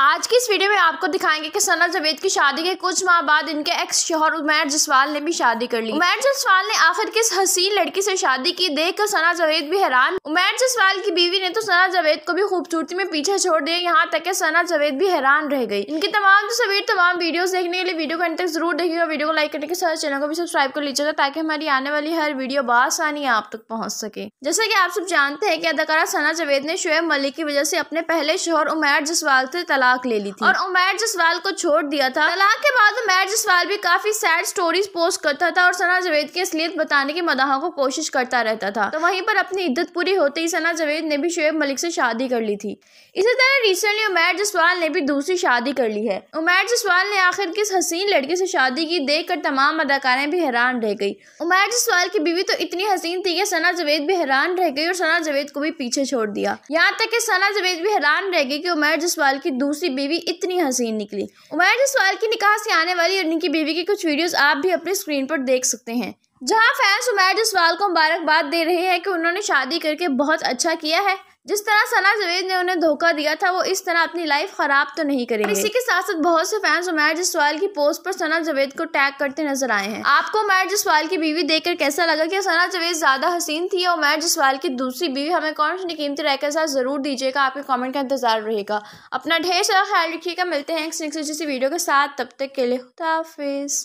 आज की इस वीडियो में आपको दिखाएंगे कि सना जवेद की शादी के कुछ माह बाद इनके एक्स शोहर उमैर जसवाल ने भी शादी कर ली उमैर जसवाल ने आखिर किस हसीन लड़की से शादी की देख कर सना जवेद भी हैरान उमैर जसवाल की बीवी ने तो सना जवेद को भी खूबसूरती में पीछे छोड़ दिया यहाँ तक कि सना जवेद भी हैरान रह गई इनकी तमाम तस्वीर तमाम वीडियो देखने के लिए वीडियो को अंत जरूर देखिएगा वीडियो को लाइक करने के साथ चैनल को भी सब्सक्राइब कर लीजिएगा ताकि हमारी आने वाली हर वीडियो बसानी आप तक पहुँच सके जैसे की आप सब जानते हैं की अदाकारा सना जवेद ने शुएब मलिक की वजह से अपने पहले शोहर उमैर जसवाल से तलाक ले ली थी और उमैर जसवाल को छोड़ दिया था तलाक के बाद उमैर जसवाल भी काफी सैड स्टोरीज पोस्ट करता था और सना जवेद की असलियत बताने की मदाहों को कोशिश करता रहता था तो वहीं पर अपनी इद्दत पूरी होते ही सना जवेद ने भी शुएब मलिक से शादी कर ली थी इसी तरह रिसेंटली उमैर जसवाल ने भी दूसरी शादी कर ली है उमैर जसवाल ने आखिर किस हसीन लड़की से शादी की देख कर तमाम अदाकारें भी हैरान रह गई उमैर जसवाल की बीवी तो इतनी हसीन थी कि सना जवेद भी हैरान रह गई और सना जवेद को भी पीछे छोड़ दिया यहाँ तक कि सना जवेद भी हैरान रह गई कि उमैर जसवाल की दूसरी दूसरी बीवी इतनी हसीन निकली उमैर जसवाल की निकाह से आने वाली और इनकी बीवी की कुछ वीडियोस आप भी अपनी स्क्रीन पर देख सकते हैं जहां फैंस उमैर जसवाल को मुबारकबाद दे रहे हैं कि उन्होंने शादी करके बहुत अच्छा किया है जिस तरह सना जवेद ने उन्हें धोखा दिया था वो इस तरह अपनी लाइफ खराब तो नहीं करेंगे इसी के साथ साथ बहुत से फैंस उमैर जसवाल की पोस्ट पर सना जवेद को टैग करते नजर आए हैं आपको उमैर जसवाल की बीवी देखकर कैसा लगा कि सना जवेद ज्यादा हसीन थी और उमैर जसवाल की दूसरी बीवी हमें कौन सी कीमती रह के साथ जरूर दीजिएगा आपके कॉमेंट का इंतजार रहेगा अपना ढेर सारा ख्याल रखिएगा मिलते हैं वीडियो के साथ तब तक के लिए